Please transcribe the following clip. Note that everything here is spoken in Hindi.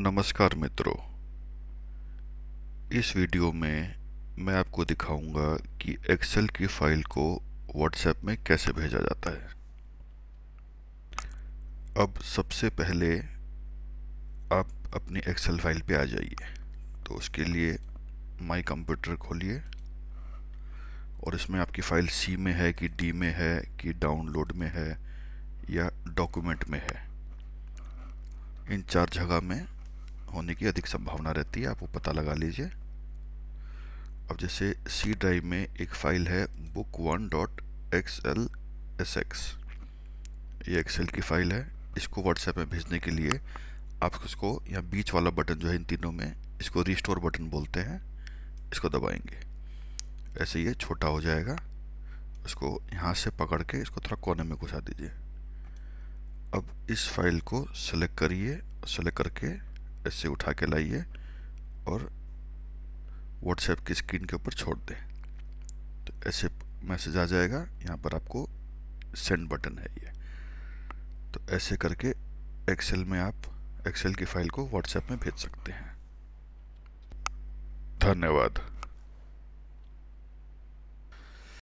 नमस्कार मित्रों इस वीडियो में मैं आपको दिखाऊंगा कि एक्सेल की फाइल को व्हाट्सएप में कैसे भेजा जाता है अब सबसे पहले आप अपनी एक्सेल फाइल पे आ जाइए तो उसके लिए माय कंप्यूटर खोलिए और इसमें आपकी फाइल सी में है कि डी में है कि डाउनलोड में है या डॉक्यूमेंट में है इन चार जगह में होने की अधिक संभावना रहती है आप वो पता लगा लीजिए अब जैसे सी ड्राइव में एक फ़ाइल है book one dot X L S X ये एक्सेल की फ़ाइल है इसको व्हाट्सएप में भेजने के लिए आप इसको यहाँ बीच वाला बटन जो है इन तीनों में इसको रिस्टोर बटन बोलते हैं इसको दबाएंगे ऐसे ये छोटा हो जाएगा इसको यहाँ से पकड़ के इसको थोड़ा कोने में घुसा दीजिए अब इस फाइल को सेलेक्ट करिए सेलेक्ट करके इससे उठा के लाइए और व्हाट्सएप की स्क्रीन के ऊपर छोड़ दें तो ऐसे मैसेज आ जाएगा यहाँ पर आपको सेंड बटन है ये तो ऐसे करके एक्सेल में आप एक्सेल की फ़ाइल को व्हाट्सएप में भेज सकते हैं धन्यवाद